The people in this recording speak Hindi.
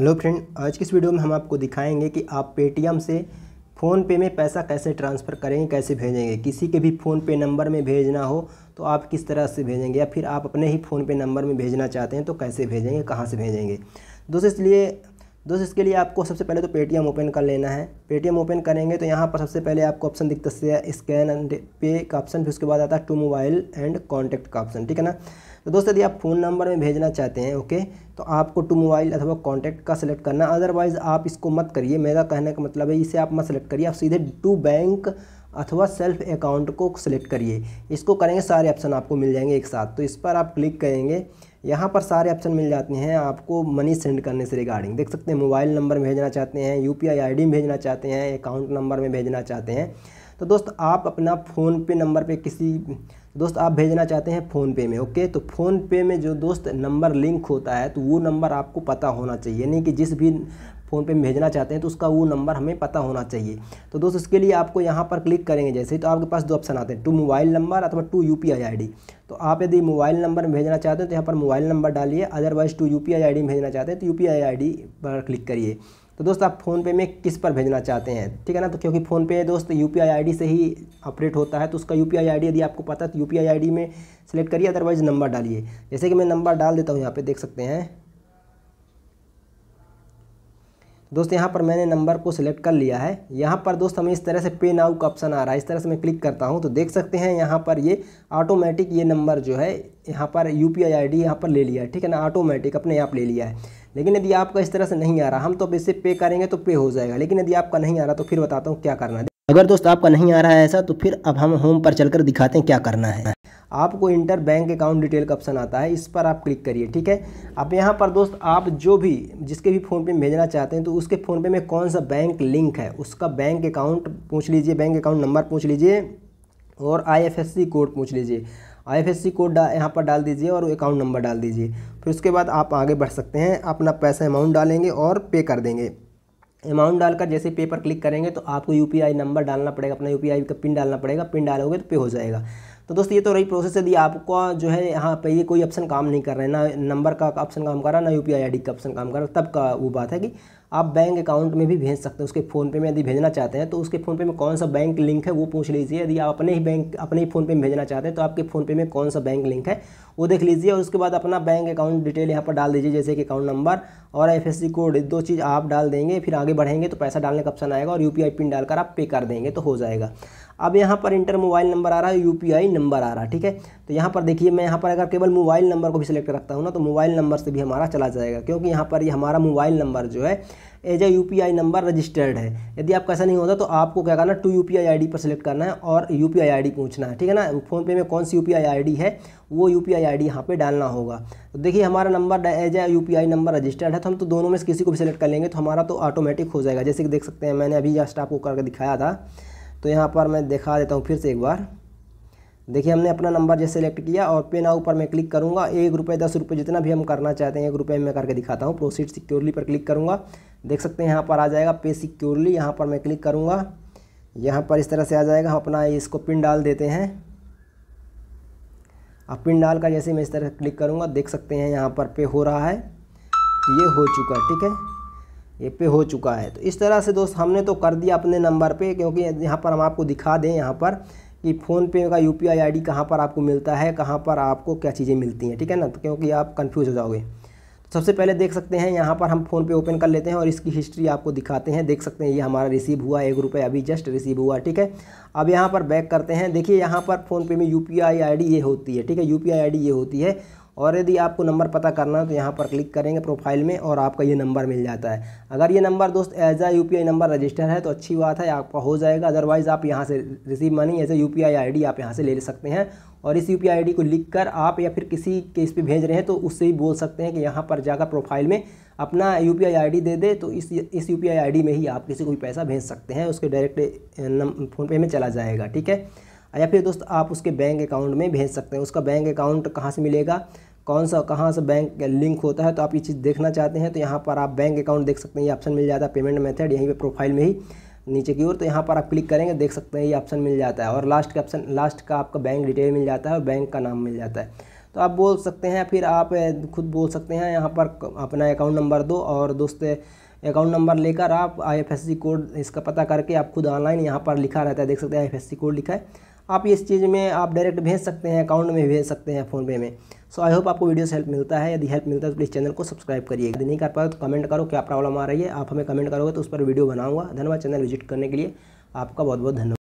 हेलो फ्रेंड आज की इस वीडियो में हम आपको दिखाएंगे कि आप पेटीएम से फ़ोन पे में पैसा कैसे ट्रांसफ़र करेंगे कैसे भेजेंगे किसी के भी फ़ोन पे नंबर में भेजना हो तो आप किस तरह से भेजेंगे या फिर आप अपने ही फ़ोन पे नंबर में भेजना चाहते हैं तो कैसे भेजेंगे कहाँ से भेजेंगे दोस्तों इसलिए दोस्तों इसके लिए आपको सबसे पहले तो पेटीएम ओपन कर लेना है पेटीएम ओपन करेंगे तो यहाँ पर सबसे पहले आपको ऑप्शन दिखता है स्कैन एंड पे का ऑप्शन फिर उसके बाद आता है टू मोबाइल एंड कॉन्टैक्ट का ऑप्शन ठीक है ना तो दोस्तों यदि आप फ़ोन नंबर में भेजना चाहते हैं ओके तो आपको टू मोबाइल अथवा कॉन्टैक्ट का सिलेक्ट करना अदरवाइज़ आप इसको मत करिए मेरा कहने का मतलब है इसे आप मत सेलेक्ट करिए आप सीधे टू बैंक अथवा सेल्फ अकाउंट को सिलेक्ट करिए इसको करेंगे सारे ऑप्शन आपको मिल जाएंगे एक साथ तो इस पर आप क्लिक करेंगे यहाँ पर सारे ऑप्शन मिल जाते हैं आपको मनी सेंड करने से रिगार्डिंग देख सकते हैं मोबाइल नंबर में भेजना चाहते हैं यू पी में भेजना चाहते हैं अकाउंट नंबर में भेजना चाहते हैं तो दोस्त आप अपना फ़ोन पे नंबर पे किसी दोस्त आप भेजना चाहते हैं फ़ोनपे में ओके तो फ़ोनपे में जो दोस्त नंबर लिंक होता है तो वो नंबर आपको पता होना चाहिए यानी कि जिस भी फ़ोन पे में भेजना चाहते हैं तो उसका वो नंबर हमें पता होना चाहिए तो दोस्त उसके लिए आपको यहाँ पर क्लिक करेंगे जैसे ही तो आपके पास दो ऑप्शन आते हैं टू मोबाइल नंबर अथवा to U P I I D तो आप यदि मोबाइल नंबर में भेजना चाहते हैं तो यहाँ पर मोबाइल नंबर डालिए otherwise to U P I I D में भेजना चाहते हैं तो U P I I D पर क्लिक करिए तो दोस्त आप फ़ोनपे में किस पर भेजना चाहते हैं ठीक है ना तो क्योंकि फ़ोनपे दोस्त यू पी से ही ऑपरेट होता है तो उसका यू पी यदि आपको पता है तो यू पी में सेलेक्ट करिए अदरवाइज़ नंबर डालिए जैसे कि मैं नंबर डाल देता हूँ यहाँ पर देख सकते हैं दोस्त यहाँ पर मैंने नंबर को सिलेक्ट कर लिया है यहाँ पर दोस्त हमें इस तरह से पे नाउ का ऑप्शन आ रहा है इस तरह से मैं क्लिक करता हूँ तो देख सकते हैं यहाँ पर ये ऑटोमेटिक ये नंबर जो है यहाँ पर यू पी आई यहाँ पर ले लिया है ठीक है ना ऑटोमेटिक अपने आप ले लिया है लेकिन यदि आपका इस तरह से नहीं आ रहा हम तो अब इससे पे करेंगे तो पे हो जाएगा लेकिन यदि आपका नहीं आ रहा तो फिर बताता हूँ क्या करना है अगर दोस्त आपका नहीं आ रहा है ऐसा तो फिर अब हम होम पर चलकर दिखाते हैं क्या करना है आपको इंटर बैंक अकाउंट डिटेल का ऑप्शन आता है इस पर आप क्लिक करिए ठीक है अब यहाँ पर दोस्त आप जो भी जिसके भी फ़ोन पे में भेजना चाहते हैं तो उसके फ़ोन पे में कौन सा बैंक लिंक है उसका बैंक अकाउंट पूछ लीजिए बैंक अकाउंट नंबर पूछ लीजिए और आई कोड पूछ लीजिए आईएफएससी कोड यहाँ पर डाल दीजिए और अकाउंट नंबर डाल दीजिए फिर उसके बाद आप आगे बढ़ सकते हैं अपना पैसा अमाउंट डालेंगे और पे कर देंगे अमाउंट डालकर जैसे पे पर क्लिक करेंगे तो आपको यू नंबर डालना पड़ेगा अपना यू का पिन डालना पड़ेगा पिन डालोगे तो पे हो जाएगा तो दोस्तों ये तो रही प्रोसेस यदि आपका जो है यहाँ पे ये कोई ऑप्शन काम नहीं कर रहा है ना नंबर का ऑप्शन काम कर रहा है ना यू पी का ऑप्शन काम कर रहा तब का वो बात है कि आप बैंक अकाउंट में भी भेज सकते हैं उसके फ़ोनपे में यदि भेजना चाहते हैं तो उसके फ़ोनपे में कौन सा बैंक लिंक है वो पूछ लीजिए यदि आप अपने ही बैंक अपने ही फ़ोनपे में भेजना चाहते हैं तो आपके फ़ोनपे में कौन सा बैंक लिंक है वो देख लीजिए और उसके बाद अपना बैंक अकाउंट डिटेल यहाँ पर डाल दीजिए जैसे कि अकाउंट नंबर और एफ कोड दो चीज़ आप डाल देंगे फिर आगे बढ़ेंगे तो पैसा डालने का ऑप्शन आएगा और यू पिन डालकर आप पे कर देंगे तो हो जाएगा अब यहाँ पर इंटर मोबाइल नंबर आ रहा है यू नंबर आ रहा है ठीक है तो यहाँ पर देखिए मैं यहाँ पर अगर केवल मोबाइल नंबर को भी सिलेक्ट रखता हूँ ना तो मोबाइल नंबर से भी हमारा चला जाएगा क्योंकि यहाँ पर ये यह हमारा मोबाइल नंबर जो है as a U number registered है यदि आपका ऐसा नहीं होता तो आपको क्या करना टू यू पी आई पर सेलेक्ट करना है और यू पी आई पूछना है ठीक है ना फ़ोनपे में कौन सी यू पी आई है वो U P I I D पर डालना होगा तो देखिए हमारा number as a U P I number registered है तो हम तो दोनों में से किसी को भी सिलेक्ट कर लेंगे तो हमारा तो ऑटोमेटिक हो जाएगा जैसे कि देख सकते हैं मैंने अभी जस्ट आपको करके दिखाया था तो यहाँ पर मैं दिखा देता हूँ फिर से एक बार देखिए हमने अपना नंबर जैसे सेलेक्ट किया और पे नाउ पर मैं क्लिक करूँगा एक रुपये दस रुपये जितना भी हम करना चाहते हैं एक रुपये में करके दिखाता हूँ प्रोसीड सिक्योरली पर क्लिक करूँगा देख सकते हैं यहाँ पर आ जाएगा पे सिक्योरली यहाँ पर मैं क्लिक करूँगा यहाँ पर इस तरह से आ जाएगा हम अपना इसको पिन डाल देते हैं अब पिन डाल कर जैसे मैं इस तरह क्लिक करूँगा देख सकते हैं यहाँ पर पे हो रहा है तो ये हो चुका है ठीक है ये पे हो चुका है तो इस तरह से दोस्त हमने तो कर दिया अपने नंबर पे क्योंकि यहाँ पर हम आपको दिखा दें यहाँ पर कि फ़ोन पे का U P I I D कहाँ पर आपको मिलता है कहाँ पर आपको क्या चीज़ें मिलती हैं ठीक है ना तो क्योंकि आप कन्फ्यूज़ हो जाओगे सबसे पहले देख सकते हैं यहाँ पर हम फ़ोन पे ओपन कर लेते हैं और इसकी हिस्ट्री आपको दिखाते हैं देख सकते हैं ये हमारा रिसीव हुआ एक रुपये अभी जस्ट रिसीव हुआ ठीक है अब यहाँ पर बैक करते हैं देखिए यहाँ पर फ़ोनपे में यू पी आई ये होती है ठीक है यू पी आई ये होती है और यदि आपको नंबर पता करना है तो यहाँ पर क्लिक करेंगे प्रोफाइल में और आपका ये नंबर मिल जाता है अगर ये नंबर दोस्त as a U number register है तो अच्छी बात है आपका हो जाएगा अदरवाइज़ आप यहाँ से receive money as a U P आप यहाँ से ले सकते हैं और इस यू पी को लिख कर आप या फिर किसी के इस पर भेज रहे हैं तो उससे ही बोल सकते हैं कि यहाँ पर जाकर प्रोफाइल में अपना यू पी दे दे तो इस इस यू पी में ही आप किसी को भी पैसा भेज सकते हैं उसके डायरेक्ट फोनपे में चला जाएगा ठीक है या फिर दोस्त आप उसके बैंक अकाउंट में भेज सकते हैं उसका बैंक अकाउंट कहाँ से मिलेगा कौन सा कहाँ से बैंक लिंक होता है तो आप ये चीज़ देखना चाहते हैं तो यहाँ पर आप बैंक अकाउंट देख सकते हैं ये ऑप्शन मिल जाता है पेमेंट मेथड यहीं पे प्रोफाइल में ही नीचे की ओर तो यहाँ पर आप क्लिक करेंगे देख सकते हैं ये ऑप्शन मिल जाता है और लास्ट का ऑप्शन लास्ट का आपका बैंक डिटेल मिल जाता है और बैंक का नाम मिल जाता है तो आप बोल सकते हैं फिर आप खुद बोल सकते हैं यहाँ पर अपना अकाउंट नंबर दो और दोस्त अकाउंट नंबर लेकर आप आई कोड इसका पता करके आप खुद ऑनलाइन यहाँ पर लिखा रहता है देख सकते हैं आई कोड लिखा है आप इस चीज़ में आप डायरेक्ट भेज सकते हैं अकाउंट में भेज सकते हैं फ़ोनपे में सो आई होप आपको वीडियो से हेल्प मिलता है यदि हेल्प मिलता है तो प्लीज़ चैनल को सब्सक्राइब करिए यदि नहीं कर पाए तो कमेंट करो क्या प्रॉब्लम आ रही है आप हमें कमेंट करोगे तो उस पर वीडियो बनाऊंगा धन्यवाद चैनल विजिट करने के लिए आपका बहुत बहुत धन्यवाद